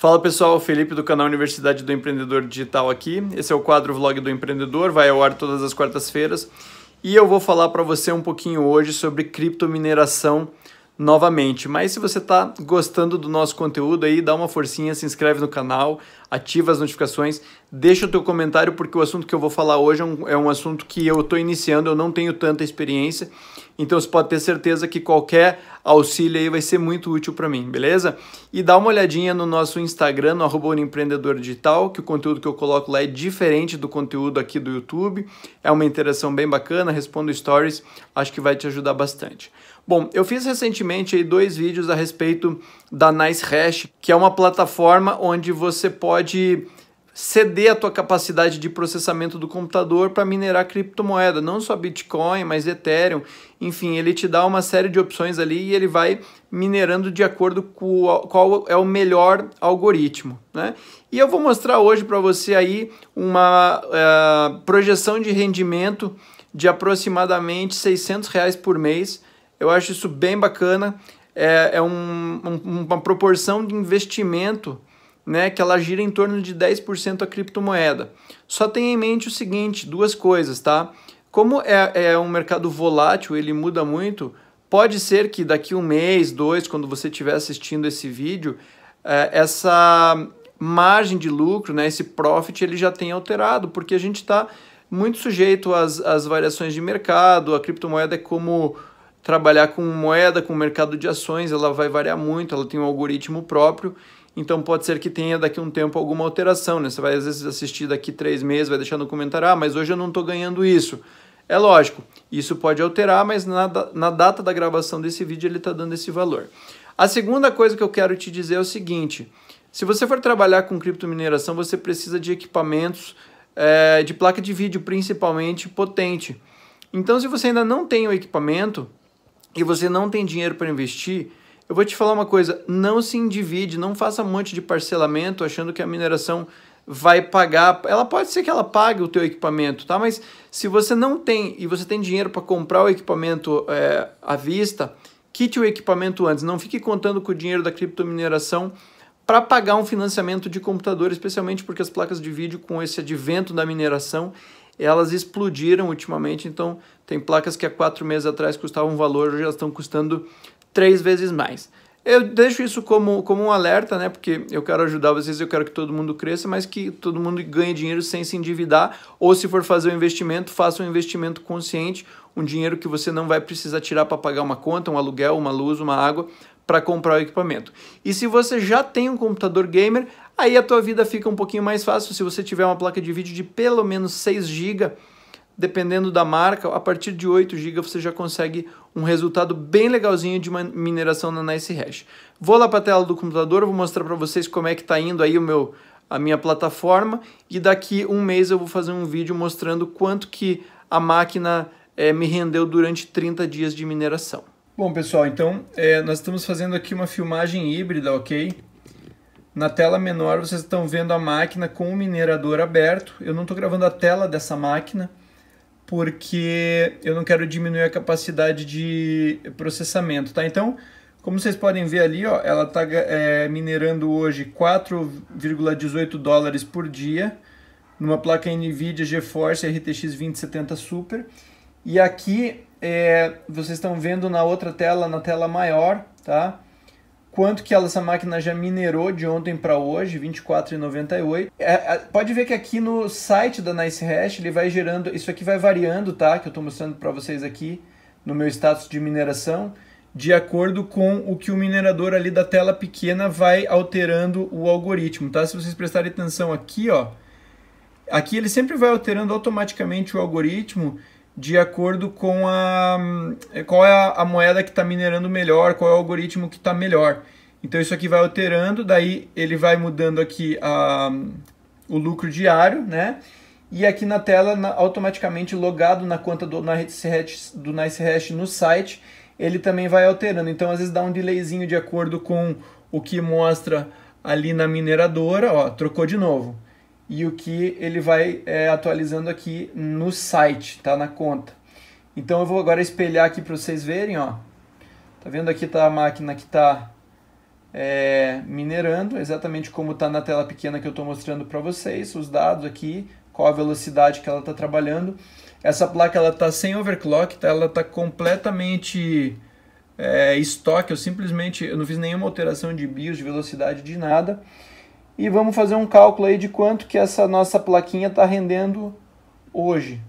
Fala pessoal, Felipe do canal Universidade do Empreendedor Digital aqui. Esse é o quadro Vlog do Empreendedor, vai ao ar todas as quartas-feiras. E eu vou falar para você um pouquinho hoje sobre criptomineração novamente. Mas se você está gostando do nosso conteúdo aí, dá uma forcinha, se inscreve no canal, ativa as notificações, deixa o teu comentário porque o assunto que eu vou falar hoje é um, é um assunto que eu estou iniciando, eu não tenho tanta experiência, então você pode ter certeza que qualquer auxílio aí vai ser muito útil para mim, beleza? E dá uma olhadinha no nosso Instagram, no arroba empreendedor digital, que o conteúdo que eu coloco lá é diferente do conteúdo aqui do YouTube, é uma interação bem bacana, respondo stories, acho que vai te ajudar bastante. Bom, eu fiz recentemente dois vídeos a respeito da Nice Hash, que é uma plataforma onde você pode ceder a tua capacidade de processamento do computador para minerar criptomoeda, não só Bitcoin, mas Ethereum, enfim, ele te dá uma série de opções ali e ele vai minerando de acordo com qual é o melhor algoritmo, né? E eu vou mostrar hoje para você aí uma uh, projeção de rendimento de aproximadamente 600 reais por mês eu acho isso bem bacana. É, é um, um, uma proporção de investimento né, que ela gira em torno de 10% a criptomoeda. Só tenha em mente o seguinte, duas coisas, tá? Como é, é um mercado volátil, ele muda muito, pode ser que daqui um mês, dois, quando você estiver assistindo esse vídeo, é, essa margem de lucro, né, esse profit, ele já tenha alterado, porque a gente está muito sujeito às, às variações de mercado, a criptomoeda é como trabalhar com moeda, com mercado de ações, ela vai variar muito, ela tem um algoritmo próprio, então pode ser que tenha daqui um tempo alguma alteração, né? Você vai às vezes assistir daqui três meses, vai deixar no comentário, ah, mas hoje eu não estou ganhando isso. É lógico, isso pode alterar, mas na, na data da gravação desse vídeo ele está dando esse valor. A segunda coisa que eu quero te dizer é o seguinte, se você for trabalhar com criptomineração, você precisa de equipamentos é, de placa de vídeo, principalmente potente. Então, se você ainda não tem o equipamento, e você não tem dinheiro para investir, eu vou te falar uma coisa: não se endivide, não faça um monte de parcelamento achando que a mineração vai pagar. Ela pode ser que ela pague o teu equipamento, tá? Mas se você não tem e você tem dinheiro para comprar o equipamento é, à vista, quite o equipamento antes. Não fique contando com o dinheiro da criptomineração para pagar um financiamento de computador, especialmente porque as placas de vídeo, com esse advento da mineração, elas explodiram ultimamente, então tem placas que há quatro meses atrás custavam um valor, já estão custando três vezes mais. Eu deixo isso como, como um alerta, né? Porque eu quero ajudar vocês, eu quero que todo mundo cresça, mas que todo mundo ganhe dinheiro sem se endividar. Ou se for fazer um investimento, faça um investimento consciente, um dinheiro que você não vai precisar tirar para pagar uma conta, um aluguel, uma luz, uma água, para comprar o equipamento. E se você já tem um computador gamer, aí a tua vida fica um pouquinho mais fácil se você tiver uma placa de vídeo de pelo menos 6 GB, dependendo da marca, a partir de 8 GB você já consegue um resultado bem legalzinho de mineração na Nice Vou lá para a tela do computador, vou mostrar para vocês como é que está indo aí o meu a minha plataforma e daqui um mês eu vou fazer um vídeo mostrando quanto que a máquina é, me rendeu durante 30 dias de mineração. Bom, pessoal, então é, nós estamos fazendo aqui uma filmagem híbrida, ok? Na tela menor vocês estão vendo a máquina com o minerador aberto. Eu não estou gravando a tela dessa máquina porque eu não quero diminuir a capacidade de processamento, tá? Então, como vocês podem ver ali, ó, ela está é, minerando hoje 4,18 dólares por dia numa placa NVIDIA GeForce RTX 2070 Super e aqui é, vocês estão vendo na outra tela, na tela maior, tá? Quanto que ela, essa máquina já minerou de ontem para hoje, 24,98. É, é, pode ver que aqui no site da NiceHash ele vai gerando, isso aqui vai variando, tá? Que eu estou mostrando para vocês aqui no meu status de mineração, de acordo com o que o minerador ali da tela pequena vai alterando o algoritmo, tá? Se vocês prestarem atenção aqui, ó, aqui ele sempre vai alterando automaticamente o algoritmo de acordo com a eh, qual é a, moeda que está minerando melhor, qual é o algoritmo que está melhor. Então isso aqui vai alterando, daí ele vai mudando aqui a, o lucro diário, né? E aqui na tela, na, automaticamente logado na conta do NiceHash, do NiceHash no site, ele também vai alterando. Então às vezes dá um delayzinho de acordo com o que mostra ali na mineradora, ó, trocou de novo e o que ele vai é, atualizando aqui no site, tá? Na conta. Então eu vou agora espelhar aqui para vocês verem, ó. Tá vendo aqui tá a máquina que tá é, minerando, exatamente como tá na tela pequena que eu estou mostrando para vocês, os dados aqui, qual a velocidade que ela está trabalhando. Essa placa ela está sem overclock, tá? ela está completamente é, estoque. Eu simplesmente eu não fiz nenhuma alteração de BIOS, de velocidade, de nada e vamos fazer um cálculo aí de quanto que essa nossa plaquinha está rendendo hoje.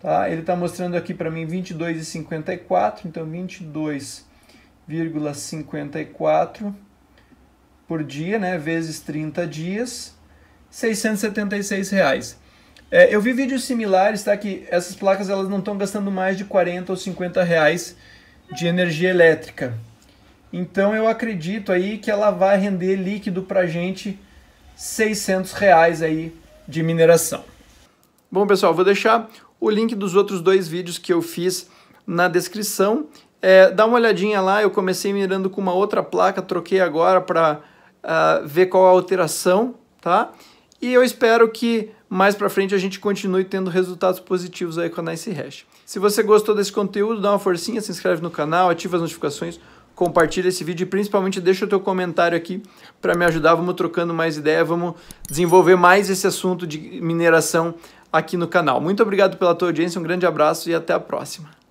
Tá? Ele está mostrando aqui para mim 22,54, então 22,54 por dia, né, vezes 30 dias, 676 reais. É, eu vi vídeos similares, tá, que essas placas elas não estão gastando mais de 40 ou 50 reais de energia elétrica. Então eu acredito aí que ela vai render líquido para a gente 600 reais aí de mineração. Bom, pessoal, vou deixar o link dos outros dois vídeos que eu fiz na descrição. É, dá uma olhadinha lá, eu comecei mirando com uma outra placa, troquei agora para uh, ah, ver qual a alteração, tá? E eu espero que mais para frente a gente continue tendo resultados positivos aí com a Nice Se você gostou desse conteúdo, dá uma forcinha, se inscreve no canal, ativa as notificações, compartilha esse vídeo e principalmente deixa o teu comentário aqui para me ajudar. Vamos trocando mais ideia, vamos desenvolver mais esse assunto de mineração aqui no canal. Muito obrigado pela tua audiência, um grande abraço e até a próxima.